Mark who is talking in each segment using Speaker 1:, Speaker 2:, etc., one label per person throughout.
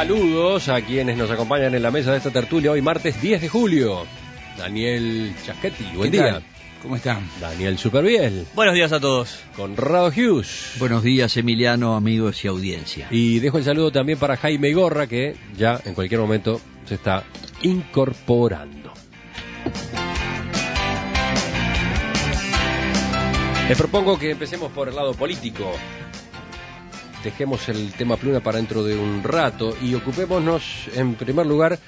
Speaker 1: Saludos
Speaker 2: a quienes nos acompañan en la mesa de esta tertulia hoy martes 10 de julio. Daniel Chasquetti, buen día. ¿Cómo están? Daniel Superbiel. Buenos días a todos. Conrado Hughes. Buenos días, Emiliano, amigos y audiencia. Y dejo el saludo también para Jaime Gorra, que ya en cualquier momento se está incorporando. Les propongo que empecemos por el lado político dejemos el tema pluna para dentro de un rato y ocupémonos en primer lugar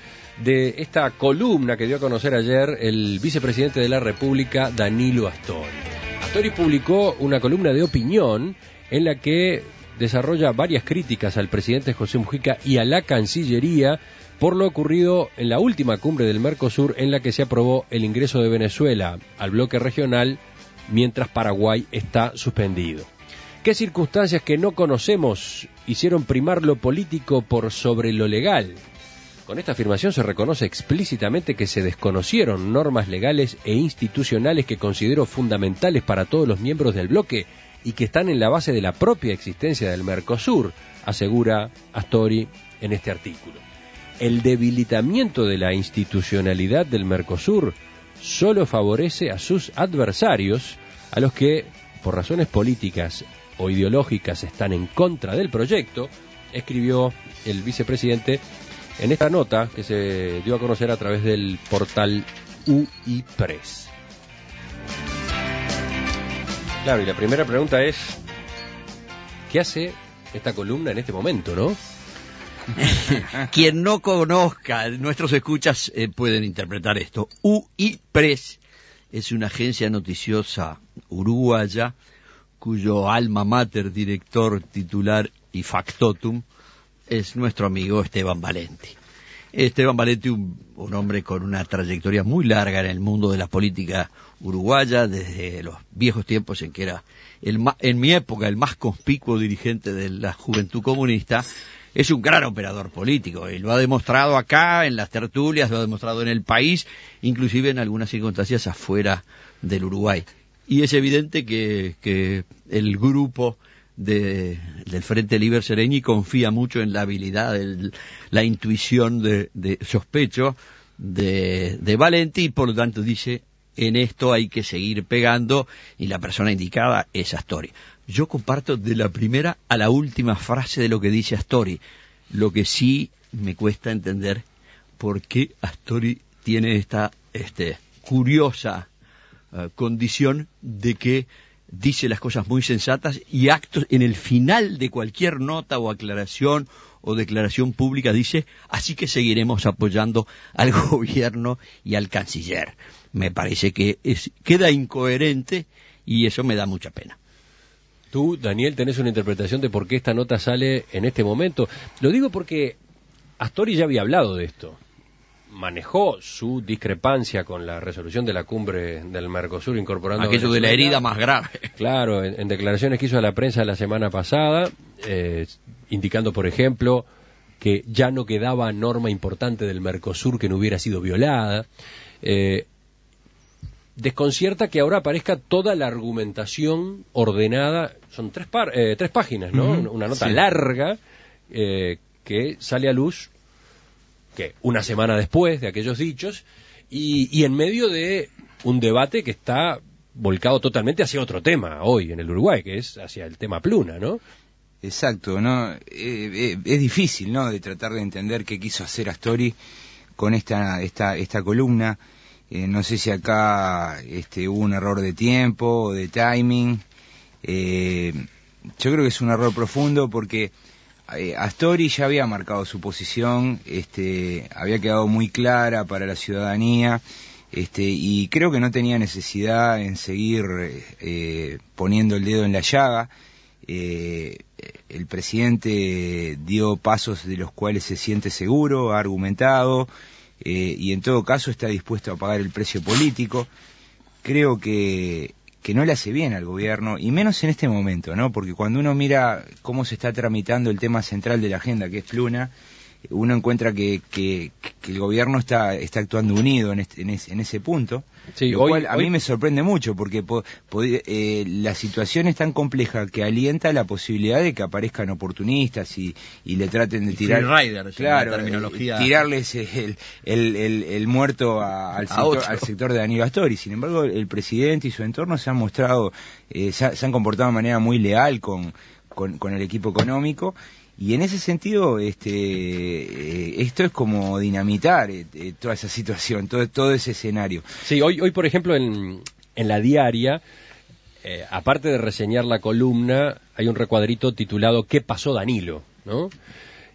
Speaker 2: de esta columna que dio a conocer ayer el vicepresidente de la República, Danilo Astori. Astori publicó una columna de opinión en la que desarrolla varias críticas al presidente José Mujica y a la Cancillería por lo ocurrido en la última cumbre del Mercosur en la que se aprobó el ingreso de Venezuela al bloque regional mientras Paraguay está suspendido. ¿Qué circunstancias que no conocemos hicieron primar lo político por sobre lo legal? Con esta afirmación se reconoce explícitamente que se desconocieron normas legales e institucionales que considero fundamentales para todos los miembros del bloque y que están en la base de la propia existencia del Mercosur, asegura Astori en este artículo. El debilitamiento de la institucionalidad del Mercosur solo favorece a sus adversarios, a los que por razones políticas o ideológicas están en contra del proyecto, escribió el vicepresidente en esta nota que se dio a conocer a través del portal UIPRES. Claro, y la primera pregunta es,
Speaker 3: ¿qué hace esta columna en este momento, no? Quien no conozca, nuestros escuchas eh, pueden interpretar esto. UIPRES es una agencia noticiosa uruguaya cuyo alma mater, director, titular y factotum es nuestro amigo Esteban Valenti. Esteban Valenti, un, hombre con una trayectoria muy larga en el mundo de la política uruguaya, desde los viejos tiempos en que era, el, en mi época, el más conspicuo dirigente de la juventud comunista, es un gran operador político y lo ha demostrado acá, en las tertulias, lo ha demostrado en el país, inclusive en algunas circunstancias afuera del Uruguay. Y es evidente que, el grupo del Frente Liber Sereni confía mucho en la habilidad, la intuición de, sospecho de, de Valenti y por lo tanto dice en esto hay que seguir pegando y la persona indicada es Astori yo comparto de la primera a la última frase de lo que dice Astori. Lo que sí me cuesta entender por qué Astori tiene esta este, curiosa eh, condición de que dice las cosas muy sensatas y actos en el final de cualquier nota o aclaración o declaración pública dice, así que seguiremos apoyando al gobierno y al canciller. Me parece que es, queda incoherente y eso me da mucha pena. Tú,
Speaker 2: Daniel, tenés una interpretación de por qué esta nota sale en este momento. Lo digo porque Astori ya había hablado de esto. Manejó su discrepancia con la resolución de la cumbre del Mercosur incorporando... Aquello de la herida más grave. Claro, en, declaraciones que hizo a la prensa la semana pasada, eh, indicando, por ejemplo, que ya no quedaba norma importante del Mercosur que no hubiera sido violada. Eh, desconcierta que ahora aparezca toda la argumentación ordenada. Son tres, eh, tres páginas, Una nota larga eh, que sale a luz que una semana después de aquellos dichos y, en medio de un debate que está volcado totalmente hacia otro tema hoy en el Uruguay, que es hacia el tema
Speaker 4: Pluna, ¿no? Exacto, no eh, es difícil, ¿no? De tratar de entender qué quiso hacer Astori con esta esta esta columna. Eh, no sé si acá este, hubo un error de tiempo o de timing. Eh, yo creo que es un error profundo porque eh, Astori ya había marcado su posición, este, había quedado muy clara para la ciudadanía. Este, y creo que no tenía necesidad en seguir poniendo el dedo en la llaga. el presidente dio pasos de los cuales se siente seguro, ha argumentado, eh, y en todo caso está dispuesto a pagar el precio político. Creo que, que no le hace bien al gobierno, y menos en este momento, ¿no? Porque cuando uno mira cómo se está tramitando el tema central de la agenda, que es luna uno encuentra que, el gobierno está, está actuando unido en, este, ese, punto, lo cual a mí me sorprende mucho porque eh, la situación es tan compleja que alienta la posibilidad de que aparezcan oportunistas y, le traten de tirar...
Speaker 3: Rider, claro,
Speaker 4: tirarles el, muerto al, sector, al, sector, de Aníbal Astori. Sin embargo, el presidente y su entorno se han mostrado, eh, se, han comportado de manera muy leal con, con, el equipo económico y en ese sentido, este, eh, esto es como dinamitar eh, eh, toda esa situación, todo, todo ese escenario. Sí, hoy, hoy por ejemplo, en, en la diaria, aparte de reseñar la columna,
Speaker 2: hay un recuadrito titulado ¿Qué pasó Danilo? ¿no?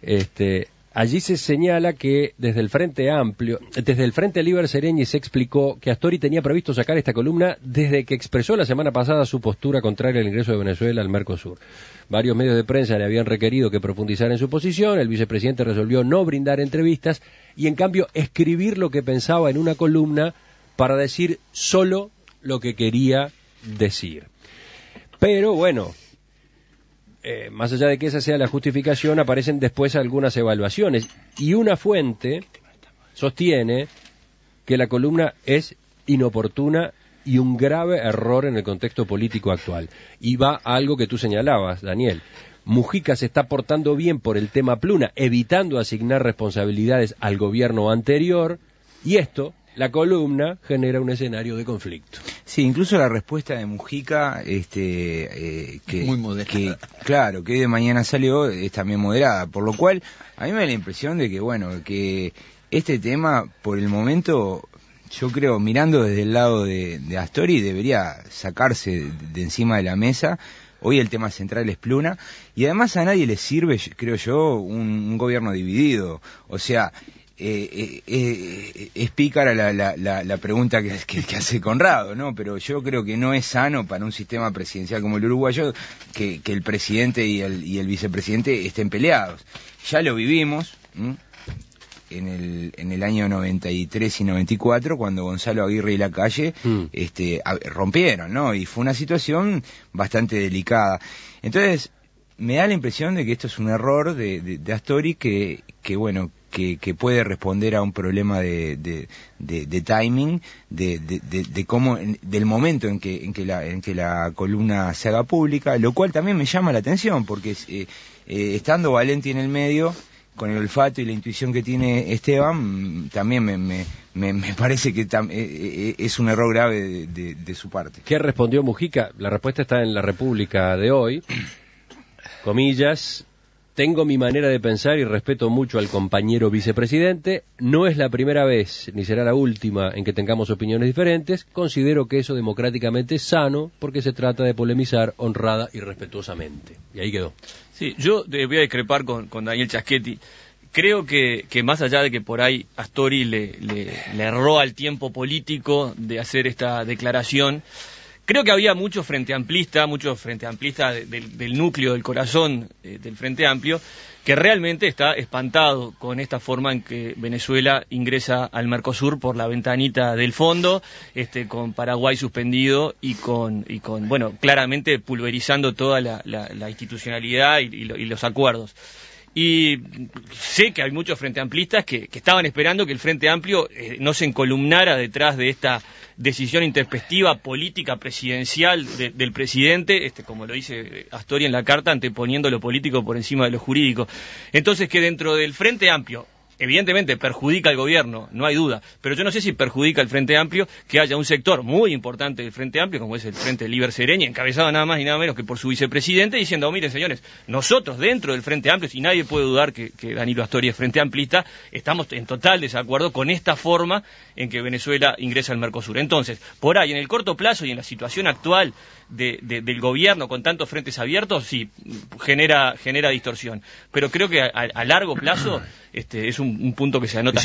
Speaker 2: Este, Allí se señala que desde el Frente Amplio, desde el Frente Liber Sereñi se explicó que Astori tenía previsto sacar esta columna desde que expresó la semana pasada su postura contraria al ingreso de Venezuela al Mercosur. Varios medios de prensa le habían requerido que profundizara en su posición, el vicepresidente resolvió no brindar entrevistas y en cambio escribir lo que pensaba en una columna para decir solo lo que quería decir. Pero bueno, eh, más allá de que esa sea la justificación, aparecen después algunas evaluaciones. Y una fuente sostiene que la columna es inoportuna y un grave error en el contexto político actual. Y va a algo que tú señalabas, Daniel. Mujica se está portando bien por el tema Pluna, evitando asignar responsabilidades al gobierno anterior, y esto la columna genera un escenario
Speaker 4: de conflicto. Sí, incluso la respuesta de Mujica, este, eh, que, claro, que hoy de mañana salió, es también moderada, por lo cual a mí me da la impresión de que, bueno, que este tema, por el momento, yo creo, mirando desde el lado de, Astori, debería sacarse de, encima de la mesa. Hoy el tema central es Pluna y además a nadie le sirve, creo yo, un, un gobierno dividido. O sea, eh, eh, es pícara la, pregunta que, hace Conrado, ¿no? Pero yo creo que no es sano para un sistema presidencial como el uruguayo que, el presidente y el, vicepresidente estén peleados. Ya lo vivimos en el, en el año 93 y 94 cuando Gonzalo Aguirre y la calle mm. este, rompieron, ¿no? Y fue una situación bastante delicada. Entonces, me da la impresión de que esto es un error de, Astori que, bueno, que, puede responder a un problema de, timing, de, cómo, del momento en que, en, que la, en que la columna se haga pública, lo cual también me llama la atención, porque eh, eh, estando Valenti en el medio, con el olfato y la intuición que tiene Esteban, mm, también me, parece que eh, es un error grave de, su parte. ¿Qué respondió Mujica?
Speaker 2: La respuesta está en la República de hoy. Comillas, tengo mi manera de pensar y respeto mucho al compañero vicepresidente. No es la primera vez, ni será la última, en que tengamos opiniones diferentes. Considero que eso democráticamente es sano porque se trata de polemizar honrada
Speaker 1: y respetuosamente. Y ahí quedó. Sí, yo eh, voy a discrepar con, Daniel Chaschetti. creo que, más allá de que por ahí Astori le erró al tiempo político de hacer esta declaración, Creo que había mucho frente amplista, muchos frente amplista del, núcleo, del corazón eh, del Frente Amplio, que realmente está espantado con esta forma en que Venezuela ingresa al Mercosur por la ventanita del fondo, este, con Paraguay suspendido y con, y con bueno, claramente pulverizando toda la, institucionalidad y los acuerdos. Y sé que hay muchos frente amplistas que, que estaban esperando que el Frente Amplio eh, no se encolumnara detrás de esta decisión interpestiva política presidencial del presidente, este, como lo dice eh, Astoria en la carta, anteponiendo lo político por encima de lo jurídico. Entonces, que dentro del Frente Amplio Evidentemente perjudica al gobierno, no hay duda, pero yo no sé si perjudica al Frente Amplio que haya un sector muy importante del Frente Amplio, como es el Frente Liber Sereña, encabezado nada más y nada menos que por su vicepresidente, diciendo, miren señores, nosotros dentro del Frente Amplio, si nadie puede dudar que, Danilo Astori es Frente Amplista, estamos en total desacuerdo con esta forma en que Venezuela ingresa al Mercosur. Entonces, por ahí, en el corto plazo y en la situación actual del gobierno con tantos frentes abiertos, sí, genera, genera distorsión. Pero creo que a largo plazo Este, es un, punto que se anota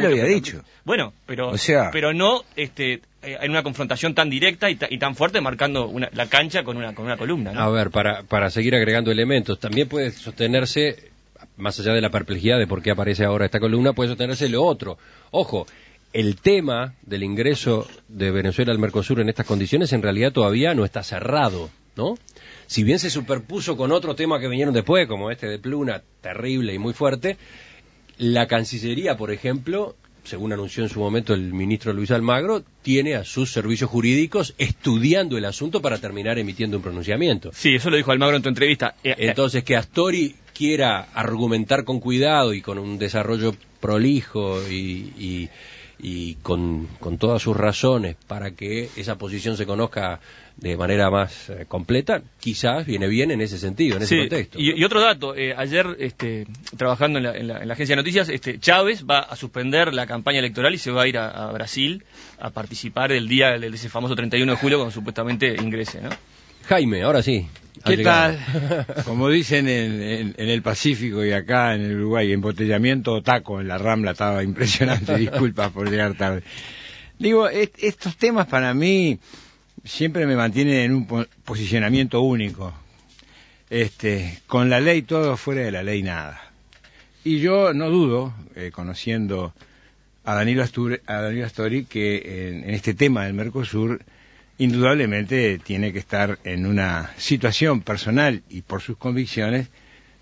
Speaker 1: lo había dicho. Bueno, pero, pero no este, eh, en una confrontación tan directa y, tan fuerte, marcando la cancha con una, con una columna. A
Speaker 2: ver, para, para seguir agregando elementos, también puede sostenerse, más allá de la perplejidad de por qué aparece ahora esta columna, puede sostenerse lo otro. Ojo, el tema del ingreso de Venezuela al Mercosur en estas condiciones en realidad todavía no está cerrado, ¿no? Si bien se superpuso con otro tema que vinieron después, como este de Pluna, terrible y muy fuerte, la Cancillería, por ejemplo, según anunció en su momento el ministro Luis Almagro, tiene a sus servicios jurídicos estudiando el asunto para terminar emitiendo un pronunciamiento. Sí, eso lo dijo Almagro en tu entrevista. Eh, eh. Entonces, que Astori quiera argumentar con cuidado y con un desarrollo prolijo y, y y con, con todas sus razones para que esa posición se conozca de manera más eh, completa, quizás viene bien en ese sentido, en ese contexto.
Speaker 1: Y, otro dato, eh, ayer este, trabajando en la, agencia de noticias, este, Chávez va a suspender la campaña electoral y se va a ir a, Brasil a participar el día de ese famoso 31 de julio cuando supuestamente ingrese, ¿no?
Speaker 5: Jaime, ahora sí. ¿Qué tal? Como dicen en, el Pacífico y acá en el Uruguay, embotellamiento taco en la Rambla estaba impresionante. Disculpas por llegar tarde. Digo, estos temas para mí siempre me mantienen en un posicionamiento único. Este, con la ley todo, fuera de la ley nada. Y yo no dudo, eh, conociendo a Danilo, a Danilo Astori, que en este tema del Mercosur indudablemente tiene que estar en una situación personal y por sus convicciones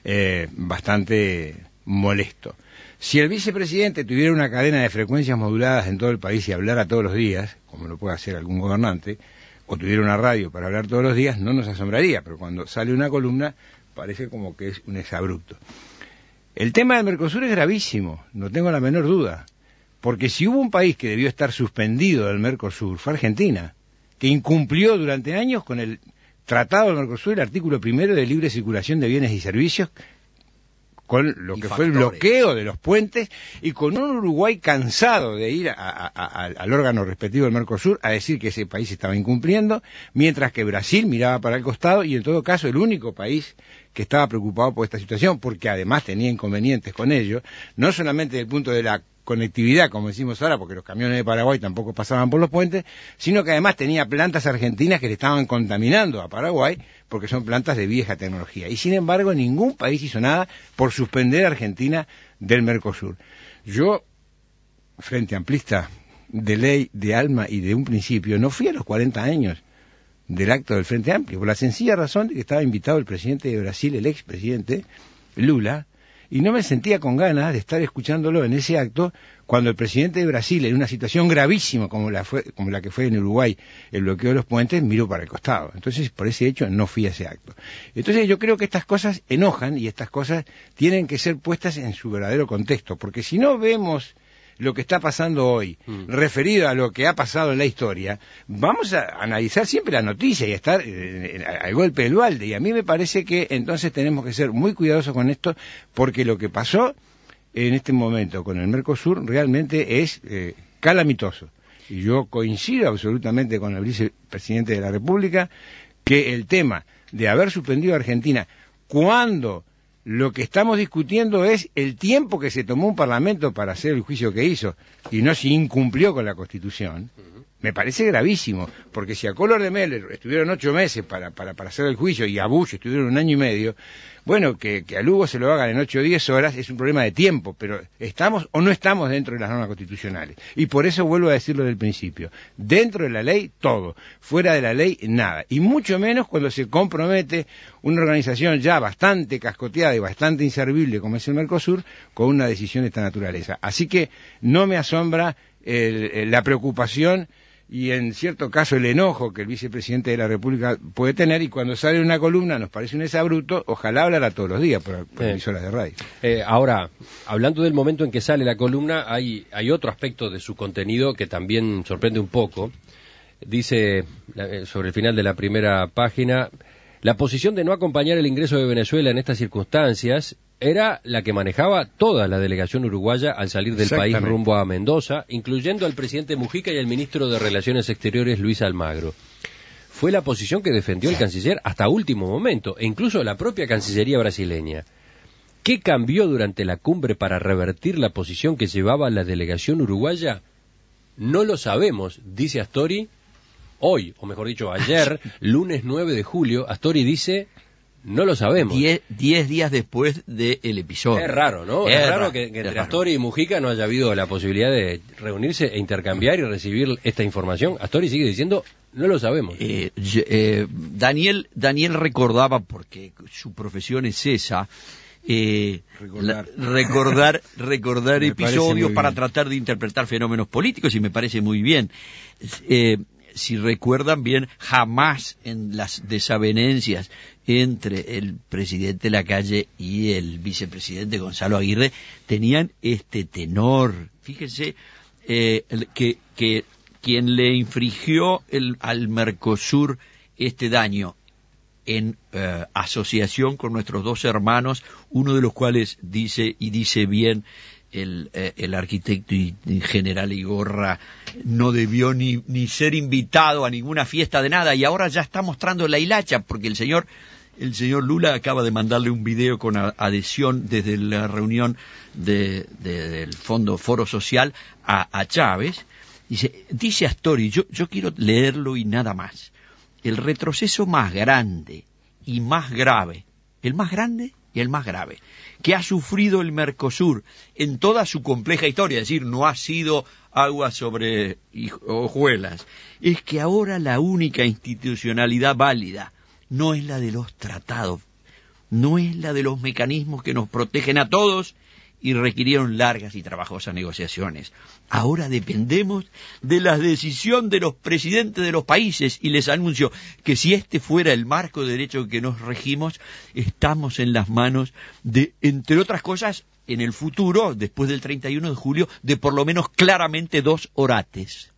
Speaker 5: eh, bastante molesto. Si el vicepresidente tuviera una cadena de frecuencias moduladas en todo el país y hablara todos los días, como lo puede hacer algún gobernante, o tuviera una radio para hablar todos los días, no nos asombraría, pero cuando sale una columna parece como que es un exabrupto. El tema del Mercosur es gravísimo, no tengo la menor duda, porque si hubo un país que debió estar suspendido del Mercosur fue Argentina, que incumplió durante años con el Tratado del Mercosur, el artículo primero de libre circulación de bienes y servicios, con lo que fue el bloqueo de los puentes y con un Uruguay cansado de ir al órgano respectivo del Mercosur a decir que ese país estaba incumpliendo, mientras que Brasil miraba para el costado y en todo caso el único país que estaba preocupado por esta situación, porque además tenía inconvenientes con ellos no solamente desde el punto de la conectividad, como decimos ahora, porque los camiones de Paraguay tampoco pasaban por los puentes, sino que además tenía plantas argentinas que le estaban contaminando a Paraguay, porque son plantas de vieja tecnología. Y sin embargo, ningún país hizo nada por suspender a Argentina del Mercosur. Yo, frente amplista, de ley, de alma y de un principio, no fui a los 40 años del acto del Frente Amplio, por la sencilla razón de que estaba invitado el presidente de Brasil, el expresidente Lula, y no me sentía con ganas de estar escuchándolo en ese acto cuando el presidente de Brasil, en una situación gravísima como la, fue, como la que fue en Uruguay, el bloqueo de los puentes, miró para el costado. Entonces, por ese hecho, no fui a ese acto. Entonces, yo creo que estas cosas enojan y estas cosas tienen que ser puestas en su verdadero contexto, porque si no vemos lo que está pasando hoy, mm. referido a lo que ha pasado en la historia, vamos a analizar siempre la noticia y estar eh, al golpe del balde. Y a mí me parece que entonces tenemos que ser muy cuidadosos con esto, porque lo que pasó en este momento con el Mercosur realmente es eh, calamitoso. Y yo coincido absolutamente con el vicepresidente de la República que el tema de haber suspendido a Argentina cuando lo que estamos discutiendo es el tiempo que se tomó un Parlamento para hacer el juicio que hizo y no si incumplió con la Constitución. Me parece gravísimo, porque si a Color de Meller estuvieron ocho meses para, para, para hacer el juicio y a Bush estuvieron un año y medio, bueno, que, a Lugo se lo hagan en 8 o 10 horas es un problema de tiempo, pero estamos o no estamos dentro de las normas constitucionales. Y por eso vuelvo a decirlo del principio. Dentro de la ley, todo. Fuera de la ley, nada. Y mucho menos cuando se compromete una organización ya bastante cascoteada y bastante inservible como es el Mercosur con una decisión de esta naturaleza. Así que no me asombra la preocupación y en cierto caso el enojo que el vicepresidente de la República puede tener y cuando sale una columna nos parece un bruto ojalá hablara todos los días por, por eh. de radio. Eh, ahora, hablando del momento en que sale
Speaker 2: la columna, hay, hay otro aspecto de su contenido que también sorprende un poco. Dice eh, sobre el final de la primera página, la posición de no acompañar el ingreso de Venezuela en estas circunstancias era la que manejaba toda la delegación uruguaya al salir del país rumbo a Mendoza, incluyendo al presidente Mujica y al ministro de Relaciones Exteriores Luis Almagro. Fue la posición que defendió el canciller hasta último momento, e incluso la propia Cancillería brasileña. ¿Qué cambió durante la cumbre para revertir la posición que llevaba la delegación uruguaya? No lo sabemos, dice Astori. Hoy, o mejor dicho, ayer, lunes 9 de julio, Astori dice no lo sabemos. Diez, días
Speaker 3: después del episodio. Es raro, ¿no? Es, raro, que,
Speaker 2: entre Astori y Mujica no haya habido la posibilidad de reunirse e intercambiar y recibir esta información. Astori sigue diciendo,
Speaker 3: no lo sabemos. Eh, eh, Daniel, Daniel recordaba, porque su profesión es esa, eh, recordar, recordar, episodios para tratar de interpretar fenómenos políticos y me parece muy bien si recuerdan bien, jamás en las desavenencias entre el presidente la calle y el vicepresidente Gonzalo Aguirre tenían este tenor. Fíjense eh, que, que, quien le infringió el, al Mercosur este daño en eh, asociación con nuestros dos hermanos, uno de los cuales dice y dice bien eh, el, arquitecto y, general Igorra no debió ni, ser invitado a ninguna fiesta de nada y ahora ya está mostrando la hilacha porque el señor el señor Lula acaba de mandarle un video con adhesión desde la reunión del Fondo Foro Social a, a Chávez. Dice, dice Astori, yo, yo quiero leerlo y nada más. El retroceso más grande y más grave, el más grande y el más grave, que ha sufrido el Mercosur en toda su compleja historia, es decir, no ha sido agua sobre hojuelas, es que ahora la única institucionalidad válida no es la de los tratados, no es la de los mecanismos que nos protegen a todos y requirieron largas y trabajosas negociaciones. Ahora dependemos de la decisión de los presidentes de los países y les anuncio que si este fuera el marco de derecho que nos regimos, estamos en las manos de, entre otras cosas, en el futuro, después del 31 de julio, de por lo menos claramente dos orates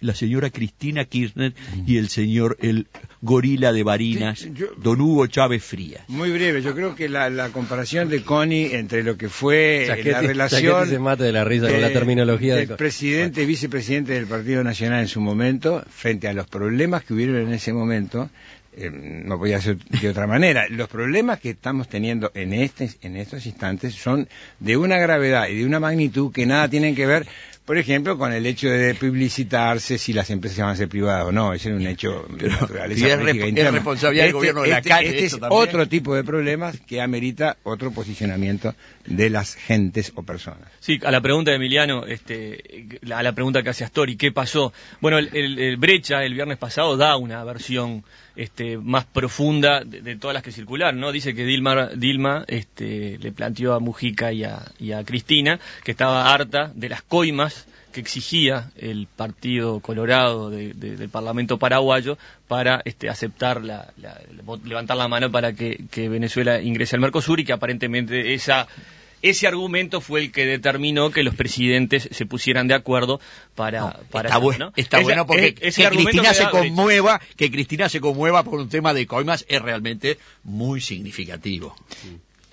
Speaker 3: la señora Cristina Kirchner y el señor, el gorila de Barinas, don Hugo Chávez Frías.
Speaker 5: Muy breve, yo creo que la, comparación de Connie entre lo que fue eh, la relación... se de la risa con la eh, terminología del presidente, vicepresidente del Partido Nacional en su momento, frente a los problemas que hubieron en ese momento, eh, no podía ser de otra manera. Los problemas que estamos teniendo en, este, en estos instantes son de una gravedad y de una magnitud que nada tienen que ver por ejemplo, con el hecho de publicitarse si las empresas van a ser privadas o no, ese es un hecho natural. es, responsabilidad del este gobierno de la este calle. Este es otro tipo de problemas que amerita otro posicionamiento de las gentes o personas.
Speaker 1: Sí, a la pregunta de Emiliano, este, a la pregunta que hace Astori, ¿qué pasó? Bueno, el, Brecha el viernes pasado da una versión este, más profunda de, todas las que circularon, ¿no? Dice que Dilma, Dilma este, le planteó a Mujica y a, y a Cristina que estaba harta de las coimas que exigía el Partido Colorado del Parlamento paraguayo para este, aceptar, la, levantar la mano para que, Venezuela ingrese al Mercosur y que aparentemente esa ese argumento fue el que determinó que los presidentes se pusieran de acuerdo para, para está, bueno, porque e-, que Cristina se
Speaker 3: conmueva que Cristina se conmueva por un tema de coimas es realmente muy significativo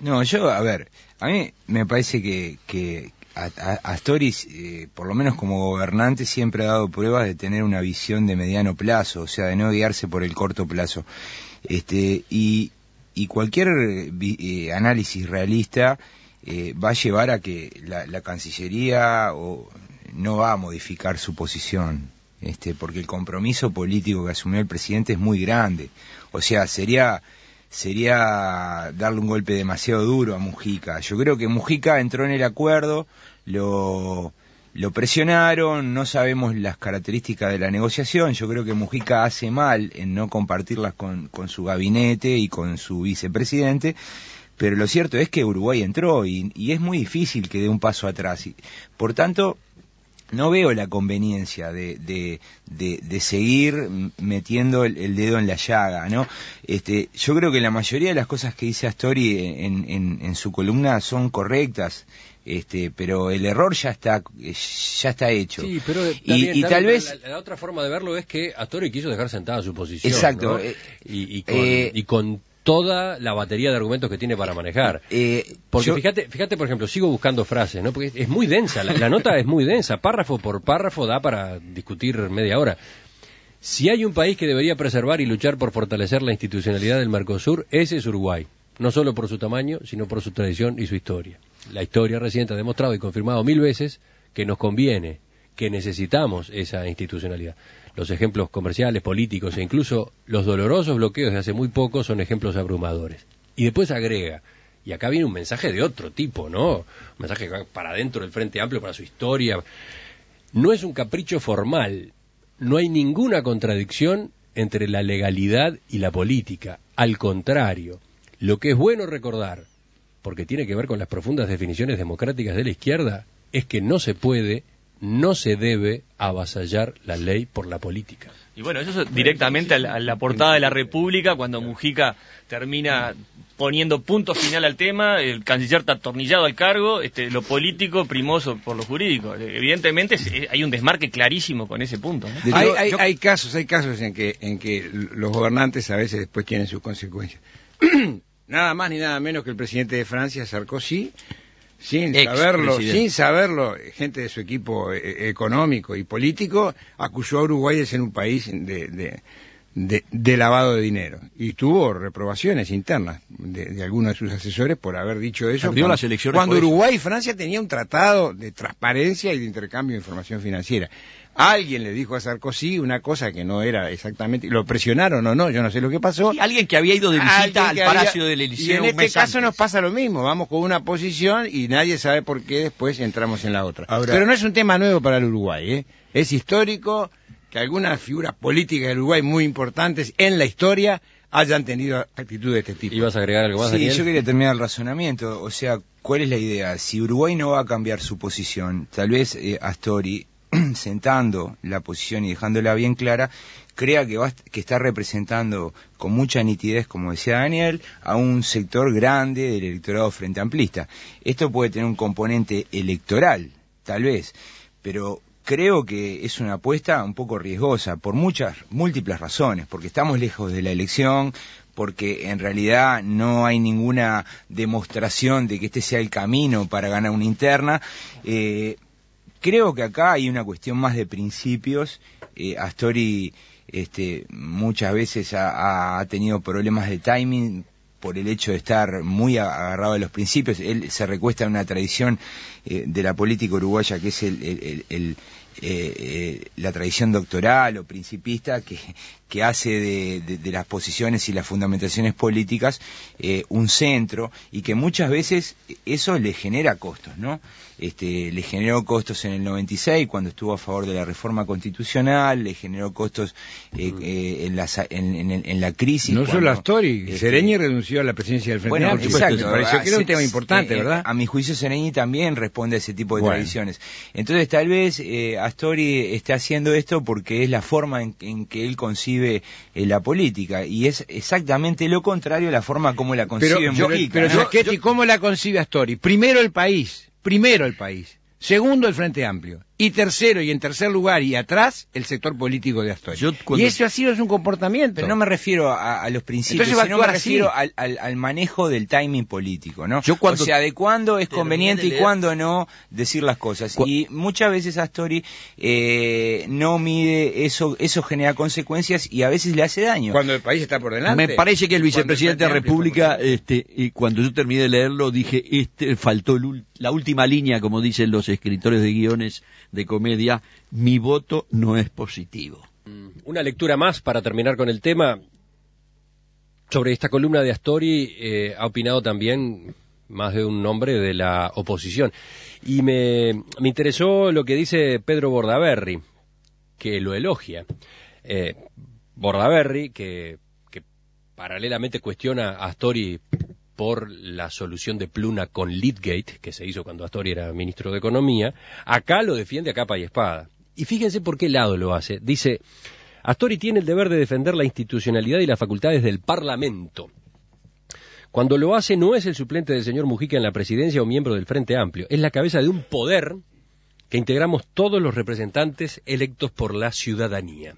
Speaker 4: no yo a ver a mí me parece que Astoris, eh, por lo menos como gobernante, siempre ha dado pruebas de tener una visión de mediano plazo, o sea, de no guiarse por el corto plazo. Este, y, cualquier eh, eh, análisis realista va a llevar a que la, la Cancillería o, no va a modificar su posición, este, porque el compromiso político que asumió el presidente es muy grande. O sea, sería sería darle un golpe demasiado duro a Mujica. Yo creo que Mujica entró en el acuerdo, lo, presionaron, no sabemos las características de la negociación. Yo creo que Mujica hace mal en no compartirlas con, su gabinete y con su vicepresidente. Pero lo cierto es que Uruguay entró y, es muy difícil que dé un paso atrás. por tanto, no veo la conveniencia de, de, seguir metiendo el, dedo en la llaga, ¿no? Este, yo creo que la mayoría de las cosas que dice Astori en, su columna son correctas, este, pero el error ya está, ya está hecho. Sí, pero y, la,
Speaker 2: otra forma de verlo es que Astori quiso dejar sentada su posición, exacto, eh, y, y con eh, toda la batería de argumentos que tiene para manejar. Eh, Porque fíjate, fíjate, por ejemplo, sigo buscando frases, ¿no? Porque es muy densa, la nota es muy densa, párrafo por párrafo da para discutir media hora. Si hay un país que debería preservar y luchar por fortalecer la institucionalidad del Mercosur, ese es Uruguay. No solo por su tamaño, sino por su tradición y su historia. La historia reciente ha demostrado y confirmado mil veces que nos conviene que necesitamos esa institucionalidad. Los ejemplos comerciales, políticos e incluso los dolorosos bloqueos de hace muy poco son ejemplos abrumadores. Y después agrega, y acá viene un mensaje de otro tipo, ¿no? Un mensaje para adentro del Frente Amplio, para su historia. No es un capricho formal, no hay ninguna contradicción entre la legalidad y la política. Al contrario, lo que es bueno recordar, porque tiene que ver con las profundas definiciones democráticas de la izquierda, es que no se puede no se debe avasallar la ley por la política.
Speaker 1: Y bueno, eso es directamente a la, portada de la República, cuando Mujica termina poniendo punto final al tema, el canciller está atornillado al cargo, este, lo político primoso por lo jurídico. Evidentemente eh, hay un desmarque clarísimo con ese punto. hay,
Speaker 5: casos, hay casos en que, en que los gobernantes a veces después tienen sus consecuencias.
Speaker 1: nada
Speaker 5: más ni nada menos que el presidente de Francia, Sarkozy, sin saberlo, sin saberlo, gente de su equipo eh, eh, económico y político acusó a Uruguay de ser un país de, de, de, lavado de dinero. Y tuvo reprobaciones internas de, algunos de sus asesores por haber dicho eso. Cuando, Uruguay y Francia tenían un tratado de transparencia y de intercambio de información financiera. Alguien le dijo a Sarkozy una cosa que no era exactamente, lo presionaron o no, yo no sé lo que pasó. Y alguien que había ido de visita al Palacio del Eliseo. Y en este caso nos pasa lo mismo, vamos con una posición y nadie sabe por qué después entramos en la otra. Pero no es un tema nuevo para el Uruguay, ¿eh? es histórico, que algunas figuras políticas de Uruguay muy importantes en la historia hayan tenido actitudes de este tipo. vas a agregar algo más? Sí, yo quería
Speaker 4: terminar el razonamiento. O sea, ¿cuál es la idea? Si Uruguay no va a cambiar su posición, tal vez eh, Astori, sentando la posición y dejándola bien clara, crea que, va, que está representando con mucha nitidez, como decía Daniel, a un sector grande del electorado frente amplista. Esto puede tener un componente electoral, tal vez, pero creo que es una apuesta un poco riesgosa por muchas múltiples razones, porque estamos lejos de la elección, porque en realidad no hay ninguna demostración de que este sea el camino para ganar una interna. Eh, creo que acá hay una cuestión más de principios. Eh, Astori este, muchas veces ha tenido problemas de timing por el hecho de estar muy agarrado a los principios. Él se recuesta en una tradición eh, de la política uruguaya que es el, el, eh, eh, la tradición doctoral o principista que, hace de, las posiciones y las fundamentaciones políticas eh, un centro y que muchas veces eso le genera costos, ¿no? Este, le generó costos en el 96 cuando estuvo a favor de la reforma constitucional, le generó costos mm. en, la, crisis. No solo
Speaker 5: Astori, este, Sereñi renunció a la presidencia del Frente bueno, exacto, que era un tema importante, ¿verdad?
Speaker 4: A mi juicio Sereñi también responde a ese tipo de tradiciones. Entonces tal vez Astori está haciendo esto porque es la forma en, que él concibe eh, la política y es exactamente lo contrario a la forma como la concibe pero
Speaker 5: ¿cómo la concibe Astori? Primero el país, primero el país, segundo el Frente Amplio y tercero, y en tercer lugar, y atrás, el sector político de Astori. Y eso
Speaker 4: ha sido un comportamiento. no me refiero a, los principios, sino me refiero
Speaker 5: al, manejo
Speaker 4: del timing político, ¿no? O sea, de cuándo es conveniente y cuándo no decir las cosas. y muchas veces Astori eh, no mide eso, eso genera consecuencias y a veces le hace daño. Cuando el país está por delante. Me parece que el vicepresidente de la República,
Speaker 3: este, y cuando yo terminé de leerlo, dije, este faltó la última línea, como dicen los escritores de guiones de comedia, mi voto no es positivo.
Speaker 2: Mm, una lectura más para terminar con el tema. Sobre esta columna de Astori eh, ha opinado también más de un nombre de la oposición. Y me, interesó lo que dice Pedro Bordaberry, que lo elogia. Eh, Bordaberry, que, que paralelamente cuestiona a Astori por la solución de Pluna con Lidgate, que se hizo cuando Astori era ministro de Economía, acá lo defiende a capa y espada. Y fíjense por qué lado lo hace. Dice, Astori tiene el deber de defender la institucionalidad y las facultades del Parlamento. Cuando lo hace no es el suplente del señor Mujica en la presidencia o miembro del Frente Amplio, es la cabeza de un poder que integramos todos los representantes electos por la ciudadanía.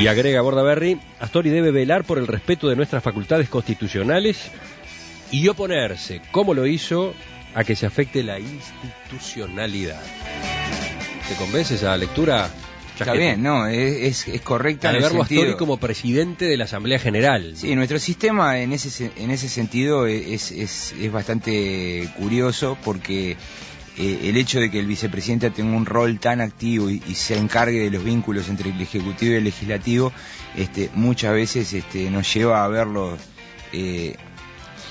Speaker 2: Y agrega Bordaberry, Astori debe velar por el respeto de nuestras facultades constitucionales y oponerse, como lo hizo, a que se afecte la institucionalidad. ¿Te convence esa lectura? Está bien, no, es, es correcta. Al Astori como
Speaker 4: presidente de la Asamblea General. Sí, nuestro sistema en ese, en ese sentido es, es bastante curioso porque eh, el hecho de que el vicepresidente tenga un rol tan activo y, se encargue de los vínculos entre el Ejecutivo y el Legislativo, este, muchas veces este, nos lleva a verlo eh,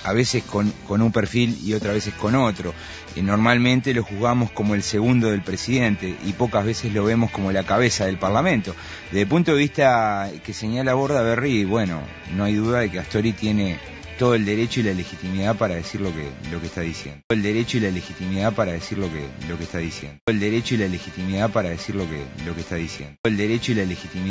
Speaker 4: a veces con, un perfil y otras veces con otro. Eh, normalmente lo juzgamos como el segundo del presidente y pocas veces lo vemos como la cabeza del Parlamento. Desde el punto de vista que señala Borda Berry, bueno, no hay duda de que Astori tiene todo el derecho y la legitimidad para decir lo que, lo que está diciendo. Todo el derecho y la legitimidad para decir lo que, lo que está diciendo. Todo el derecho y la legitimidad para decir lo que, lo que está diciendo. Todo el derecho y la legitimidad.